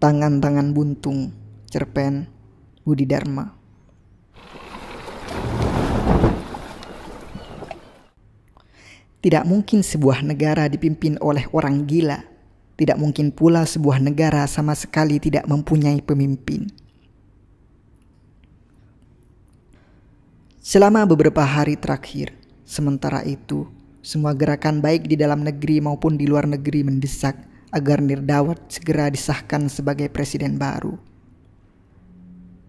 Tangan-tangan buntung, cerpen Budi Dharma. Tidak mungkin sebuah negara dipimpin oleh orang gila. Tidak mungkin pula sebuah negara sama sekali tidak mempunyai pemimpin. Selama beberapa hari terakhir, sementara itu, semua gerakan baik di dalam negeri maupun di luar negeri mendesak agar Nirdawat segera disahkan sebagai presiden baru.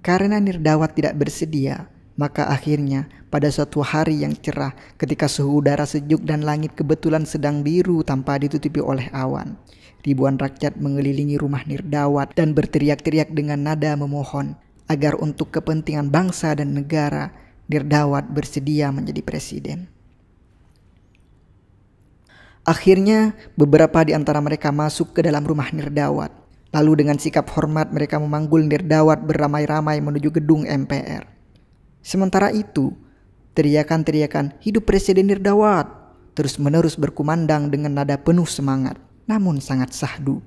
Karena Nirdawat tidak bersedia, maka akhirnya pada suatu hari yang cerah ketika suhu udara sejuk dan langit kebetulan sedang biru tanpa ditutupi oleh awan. Ribuan rakyat mengelilingi rumah Nirdawat dan berteriak-teriak dengan nada memohon agar untuk kepentingan bangsa dan negara Nirdawat bersedia menjadi presiden. Akhirnya, beberapa di antara mereka masuk ke dalam rumah Nirdawat. Lalu dengan sikap hormat mereka memanggul Nirdawat beramai-ramai menuju gedung MPR. Sementara itu, teriakan-teriakan hidup Presiden Nirdawat terus-menerus berkumandang dengan nada penuh semangat, namun sangat sahdu.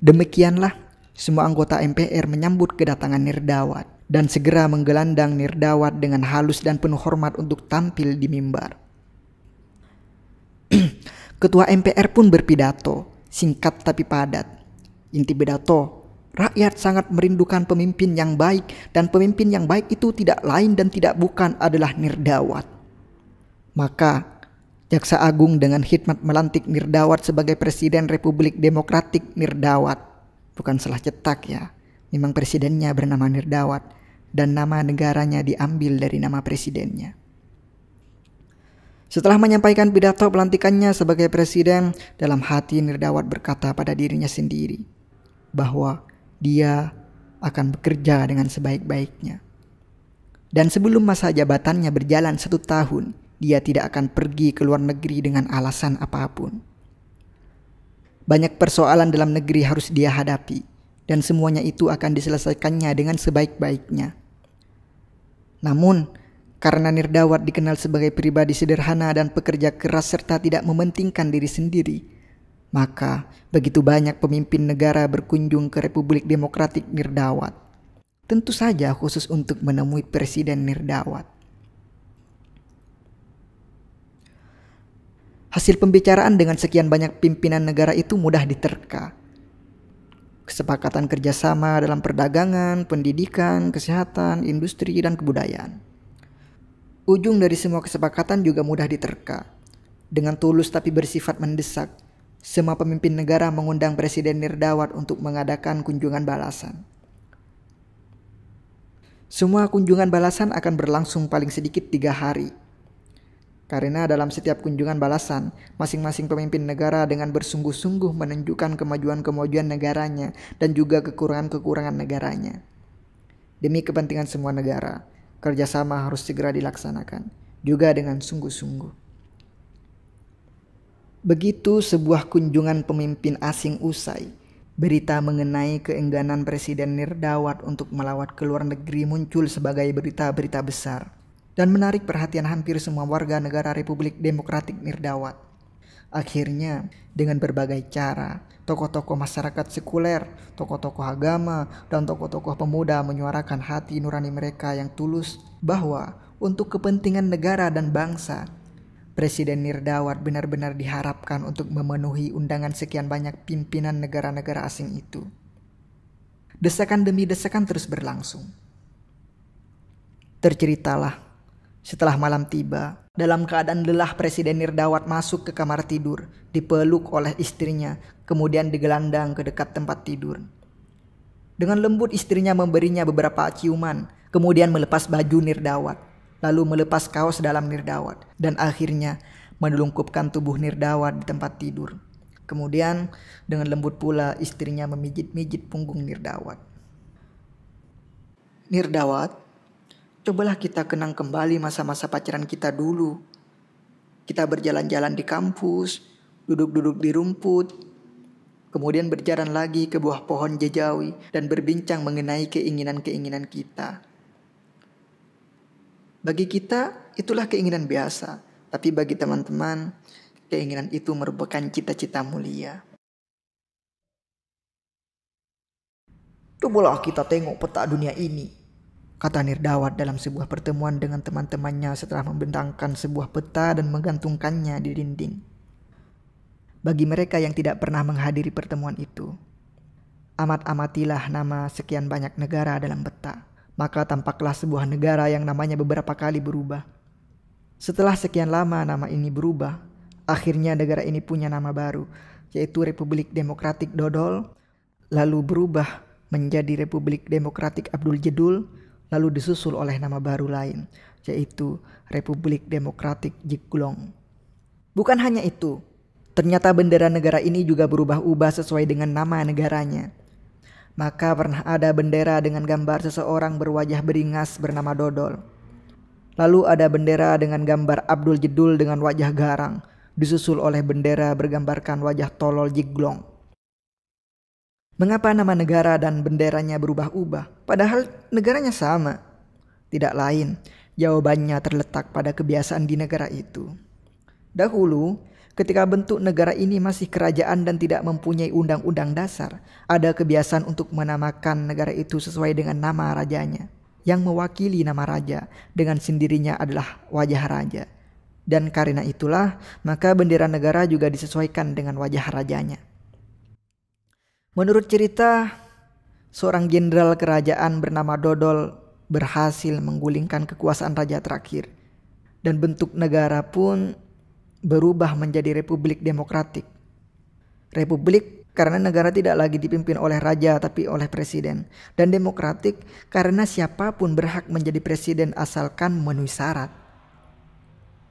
Demikianlah, semua anggota MPR menyambut kedatangan Nirdawat dan segera menggelandang Nirdawat dengan halus dan penuh hormat untuk tampil di mimbar. Ketua MPR pun berpidato, singkat tapi padat. Inti pidato, rakyat sangat merindukan pemimpin yang baik dan pemimpin yang baik itu tidak lain dan tidak bukan adalah Nirdawat. Maka Jaksa Agung dengan hikmat melantik Nirdawat sebagai Presiden Republik Demokratik Nirdawat. Bukan salah cetak ya, memang presidennya bernama Nirdawat dan nama negaranya diambil dari nama presidennya. Setelah menyampaikan pidato pelantikannya sebagai presiden, dalam hati Nirdawat berkata pada dirinya sendiri bahwa dia akan bekerja dengan sebaik-baiknya. Dan sebelum masa jabatannya berjalan satu tahun, dia tidak akan pergi ke luar negeri dengan alasan apapun. Banyak persoalan dalam negeri harus dia hadapi, dan semuanya itu akan diselesaikannya dengan sebaik-baiknya. Namun, karena Nirdawat dikenal sebagai pribadi sederhana dan pekerja keras serta tidak mementingkan diri sendiri, maka begitu banyak pemimpin negara berkunjung ke Republik Demokratik Nirdawat. Tentu saja khusus untuk menemui Presiden Nirdawat. Hasil pembicaraan dengan sekian banyak pimpinan negara itu mudah diterka. Kesepakatan kerjasama dalam perdagangan, pendidikan, kesehatan, industri, dan kebudayaan. Ujung dari semua kesepakatan juga mudah diterka. Dengan tulus tapi bersifat mendesak, semua pemimpin negara mengundang Presiden Nirdawat untuk mengadakan kunjungan balasan. Semua kunjungan balasan akan berlangsung paling sedikit tiga hari. Karena dalam setiap kunjungan balasan, masing-masing pemimpin negara dengan bersungguh-sungguh menunjukkan kemajuan-kemajuan negaranya dan juga kekurangan-kekurangan negaranya. Demi kepentingan semua negara, kerjasama harus segera dilaksanakan, juga dengan sungguh-sungguh. Begitu sebuah kunjungan pemimpin asing usai, berita mengenai keengganan Presiden Nirdawat untuk melawat ke luar negeri muncul sebagai berita-berita besar dan menarik perhatian hampir semua warga negara Republik Demokratik Nirdawat. Akhirnya, dengan berbagai cara, tokoh-tokoh masyarakat sekuler, tokoh-tokoh agama, dan tokoh-tokoh pemuda menyuarakan hati nurani mereka yang tulus bahwa untuk kepentingan negara dan bangsa, Presiden Nirdawat benar-benar diharapkan untuk memenuhi undangan sekian banyak pimpinan negara-negara asing itu. Desakan demi desakan terus berlangsung. Terceritalah, setelah malam tiba, dalam keadaan lelah Presiden Nirdawat masuk ke kamar tidur, dipeluk oleh istrinya, kemudian digelandang ke dekat tempat tidur. Dengan lembut istrinya memberinya beberapa ciuman, kemudian melepas baju Nirdawat, lalu melepas kaos dalam Nirdawat, dan akhirnya menelungkupkan tubuh Nirdawat di tempat tidur. Kemudian dengan lembut pula istrinya memijit-mijit punggung Nirdawat. Nirdawat Cobalah kita kenang kembali masa-masa pacaran kita dulu. Kita berjalan-jalan di kampus, duduk-duduk di rumput, kemudian berjalan lagi ke buah pohon jejawi dan berbincang mengenai keinginan-keinginan kita. Bagi kita, itulah keinginan biasa, tapi bagi teman-teman, keinginan itu merupakan cita-cita mulia. Cobalah kita tengok peta dunia ini kata Nirdawat dalam sebuah pertemuan dengan teman-temannya setelah membentangkan sebuah peta dan menggantungkannya di dinding. Bagi mereka yang tidak pernah menghadiri pertemuan itu, amat-amatilah nama sekian banyak negara dalam peta, maka tampaklah sebuah negara yang namanya beberapa kali berubah. Setelah sekian lama nama ini berubah, akhirnya negara ini punya nama baru, yaitu Republik Demokratik Dodol, lalu berubah menjadi Republik Demokratik Abdul Jedul, lalu disusul oleh nama baru lain, yaitu Republik Demokratik Jiklong. Bukan hanya itu, ternyata bendera negara ini juga berubah-ubah sesuai dengan nama negaranya. Maka pernah ada bendera dengan gambar seseorang berwajah beringas bernama Dodol. Lalu ada bendera dengan gambar Abdul Jedul dengan wajah garang, disusul oleh bendera bergambarkan wajah tolol Jiglong. Mengapa nama negara dan benderanya berubah-ubah, padahal negaranya sama? Tidak lain, jawabannya terletak pada kebiasaan di negara itu. Dahulu, ketika bentuk negara ini masih kerajaan dan tidak mempunyai undang-undang dasar, ada kebiasaan untuk menamakan negara itu sesuai dengan nama rajanya. Yang mewakili nama raja dengan sendirinya adalah wajah raja. Dan karena itulah, maka bendera negara juga disesuaikan dengan wajah rajanya. Menurut cerita, seorang jenderal kerajaan bernama Dodol berhasil menggulingkan kekuasaan raja terakhir dan bentuk negara pun berubah menjadi republik demokratik. Republik karena negara tidak lagi dipimpin oleh raja tapi oleh presiden dan demokratik karena siapapun berhak menjadi presiden asalkan memenuhi syarat.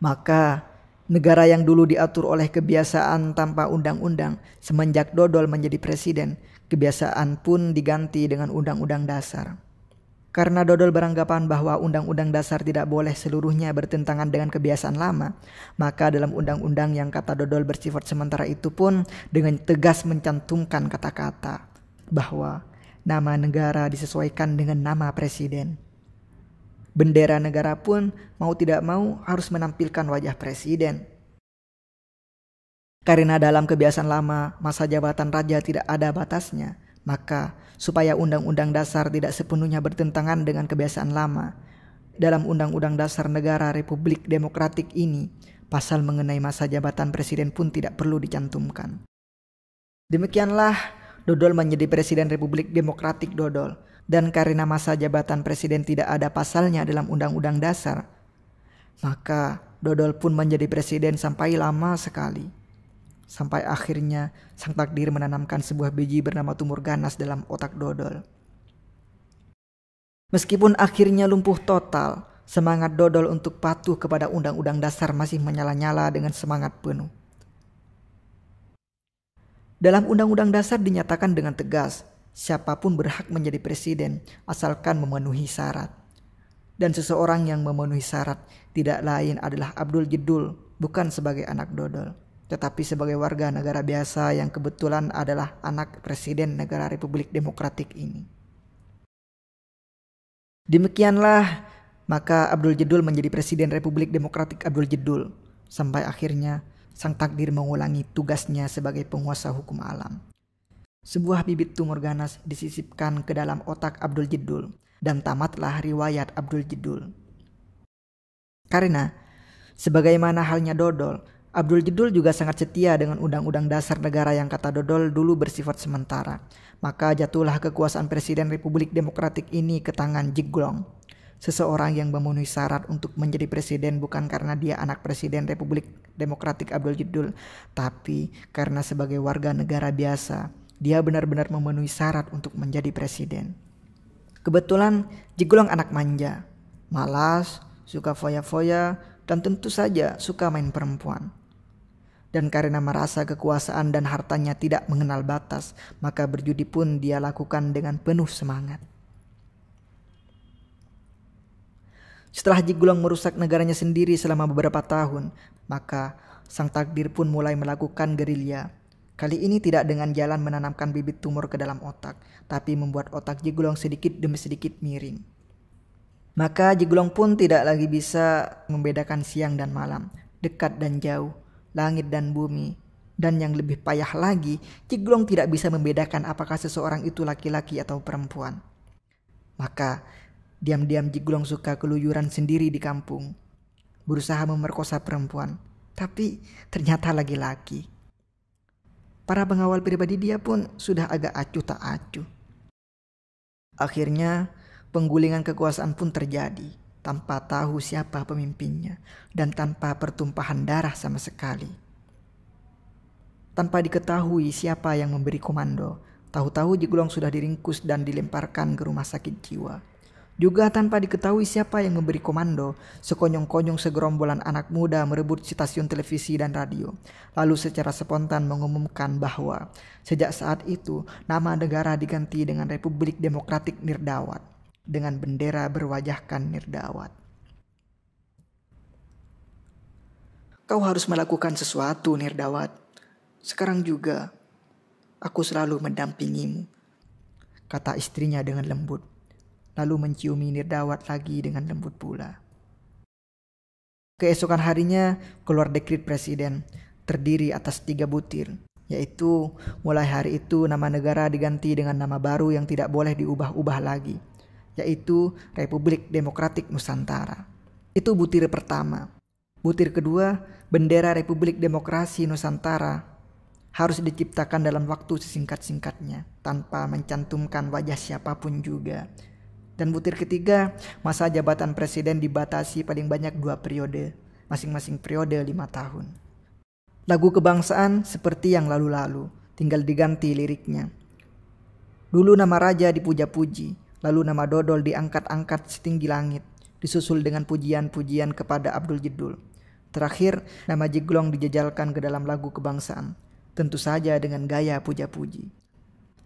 Maka negara yang dulu diatur oleh kebiasaan tanpa undang-undang, semenjak Dodol menjadi presiden, kebiasaan pun diganti dengan undang-undang dasar. Karena Dodol beranggapan bahwa undang-undang dasar tidak boleh seluruhnya bertentangan dengan kebiasaan lama, maka dalam undang-undang yang kata Dodol bersifat sementara itu pun dengan tegas mencantumkan kata-kata bahwa nama negara disesuaikan dengan nama presiden. Bendera negara pun mau tidak mau harus menampilkan wajah presiden. Karena dalam kebiasaan lama masa jabatan raja tidak ada batasnya, maka supaya undang-undang dasar tidak sepenuhnya bertentangan dengan kebiasaan lama, dalam undang-undang dasar negara Republik Demokratik ini, pasal mengenai masa jabatan presiden pun tidak perlu dicantumkan. Demikianlah Dodol menjadi presiden Republik Demokratik Dodol dan karena masa jabatan presiden tidak ada pasalnya dalam undang-undang dasar, maka Dodol pun menjadi presiden sampai lama sekali. Sampai akhirnya sang takdir menanamkan sebuah biji bernama tumor ganas dalam otak Dodol. Meskipun akhirnya lumpuh total, semangat Dodol untuk patuh kepada undang-undang dasar masih menyala-nyala dengan semangat penuh. Dalam undang-undang dasar dinyatakan dengan tegas siapapun berhak menjadi presiden asalkan memenuhi syarat. Dan seseorang yang memenuhi syarat tidak lain adalah Abdul Jedul, bukan sebagai anak dodol, tetapi sebagai warga negara biasa yang kebetulan adalah anak presiden negara Republik Demokratik ini. Demikianlah, maka Abdul Jedul menjadi presiden Republik Demokratik Abdul Jedul sampai akhirnya sang takdir mengulangi tugasnya sebagai penguasa hukum alam. Sebuah bibit tumor ganas disisipkan ke dalam otak Abdul Jiddul dan tamatlah riwayat Abdul Jiddul. Karena sebagaimana halnya Dodol, Abdul Jiddul juga sangat setia dengan undang-undang dasar negara yang kata Dodol dulu bersifat sementara. Maka jatuhlah kekuasaan Presiden Republik Demokratik ini ke tangan Jiglong. Seseorang yang memenuhi syarat untuk menjadi presiden bukan karena dia anak presiden Republik Demokratik Abdul Jiddul, tapi karena sebagai warga negara biasa dia benar-benar memenuhi syarat untuk menjadi presiden. Kebetulan Jigulong anak manja, malas, suka foya-foya, dan tentu saja suka main perempuan. Dan karena merasa kekuasaan dan hartanya tidak mengenal batas, maka berjudi pun dia lakukan dengan penuh semangat. Setelah Jigulong merusak negaranya sendiri selama beberapa tahun, maka sang takdir pun mulai melakukan gerilya Kali ini tidak dengan jalan menanamkan bibit tumor ke dalam otak, tapi membuat otak Jigulong sedikit demi sedikit miring. Maka Jigulong pun tidak lagi bisa membedakan siang dan malam, dekat dan jauh, langit dan bumi. Dan yang lebih payah lagi, Jigulong tidak bisa membedakan apakah seseorang itu laki-laki atau perempuan. Maka, diam-diam Jigulong suka keluyuran sendiri di kampung. Berusaha memerkosa perempuan, tapi ternyata lagi laki Para pengawal pribadi dia pun sudah agak acuh tak acuh. Akhirnya, penggulingan kekuasaan pun terjadi tanpa tahu siapa pemimpinnya dan tanpa pertumpahan darah sama sekali. Tanpa diketahui siapa yang memberi komando, tahu-tahu Jigulong sudah diringkus dan dilemparkan ke rumah sakit jiwa. Juga tanpa diketahui siapa yang memberi komando, sekonyong-konyong segerombolan anak muda merebut stasiun televisi dan radio, lalu secara spontan mengumumkan bahwa sejak saat itu nama negara diganti dengan Republik Demokratik Nirdawat dengan bendera berwajahkan Nirdawat. Kau harus melakukan sesuatu, Nirdawat. Sekarang juga, aku selalu mendampingimu, kata istrinya dengan lembut lalu menciumi Nirdawat lagi dengan lembut pula. Keesokan harinya keluar dekrit presiden, terdiri atas tiga butir, yaitu mulai hari itu nama negara diganti dengan nama baru yang tidak boleh diubah-ubah lagi, yaitu Republik Demokratik Nusantara. Itu butir pertama. Butir kedua, bendera Republik Demokrasi Nusantara harus diciptakan dalam waktu sesingkat-singkatnya tanpa mencantumkan wajah siapapun juga dan butir ketiga, masa jabatan presiden dibatasi paling banyak dua periode, masing-masing periode lima tahun. Lagu kebangsaan seperti yang lalu-lalu, tinggal diganti liriknya. Dulu nama raja dipuja-puji, lalu nama dodol diangkat-angkat setinggi langit, disusul dengan pujian-pujian kepada Abdul Jidul. Terakhir, nama Jiglong dijejalkan ke dalam lagu kebangsaan, tentu saja dengan gaya puja-puji.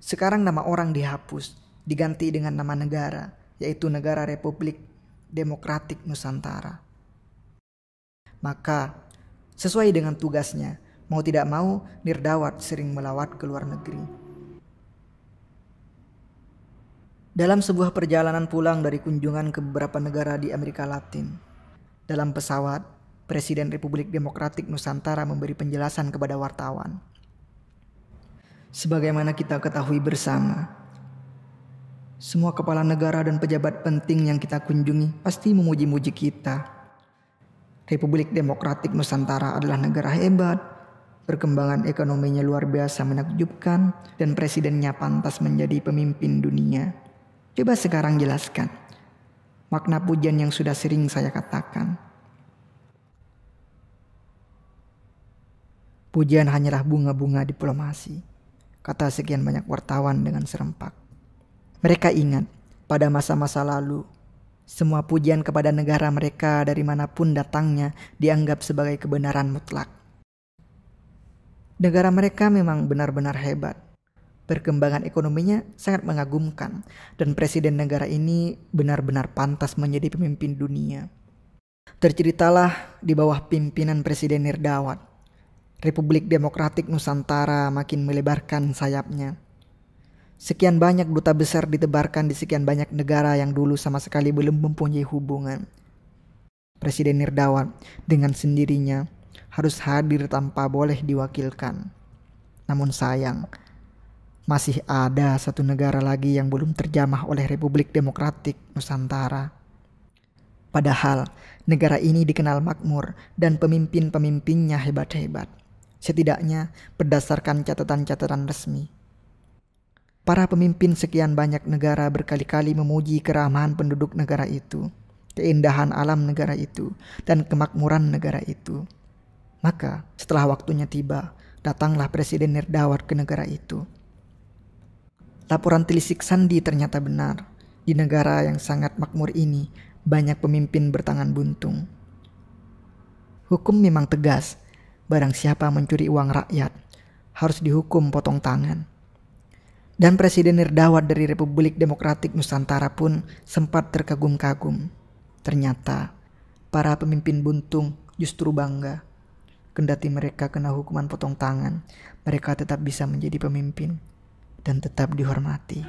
Sekarang nama orang dihapus, diganti dengan nama negara, yaitu negara Republik Demokratik Nusantara. Maka, sesuai dengan tugasnya, mau tidak mau Nirdawat sering melawat ke luar negeri. Dalam sebuah perjalanan pulang dari kunjungan ke beberapa negara di Amerika Latin, dalam pesawat, Presiden Republik Demokratik Nusantara memberi penjelasan kepada wartawan. Sebagaimana kita ketahui bersama, semua kepala negara dan pejabat penting yang kita kunjungi pasti memuji-muji kita. Republik Demokratik Nusantara adalah negara hebat, perkembangan ekonominya luar biasa menakjubkan, dan presidennya pantas menjadi pemimpin dunia. Coba sekarang jelaskan makna pujian yang sudah sering saya katakan. Pujian hanyalah bunga-bunga diplomasi, kata sekian banyak wartawan dengan serempak. Mereka ingat pada masa-masa lalu, semua pujian kepada negara mereka dari manapun datangnya dianggap sebagai kebenaran mutlak. Negara mereka memang benar-benar hebat. Perkembangan ekonominya sangat mengagumkan, dan presiden negara ini benar-benar pantas menjadi pemimpin dunia. Terceritalah di bawah pimpinan Presiden Nirdawat, Republik Demokratik Nusantara makin melebarkan sayapnya. Sekian banyak duta besar ditebarkan di sekian banyak negara yang dulu sama sekali belum mempunyai hubungan. Presiden Nirdawan dengan sendirinya harus hadir tanpa boleh diwakilkan. Namun sayang, masih ada satu negara lagi yang belum terjamah oleh Republik Demokratik Nusantara. Padahal negara ini dikenal makmur dan pemimpin-pemimpinnya hebat-hebat. Setidaknya berdasarkan catatan-catatan resmi. Para pemimpin sekian banyak negara berkali-kali memuji keramahan penduduk negara itu, keindahan alam negara itu, dan kemakmuran negara itu. Maka, setelah waktunya tiba, datanglah Presiden Nerdawar ke negara itu. Laporan Telisik Sandi ternyata benar. Di negara yang sangat makmur ini, banyak pemimpin bertangan buntung. Hukum memang tegas. Barang siapa mencuri uang rakyat, harus dihukum potong tangan. Dan Presiden Nirdawat dari Republik Demokratik Nusantara pun sempat terkagum-kagum. Ternyata para pemimpin buntung justru bangga. Kendati mereka kena hukuman potong tangan, mereka tetap bisa menjadi pemimpin dan tetap dihormati.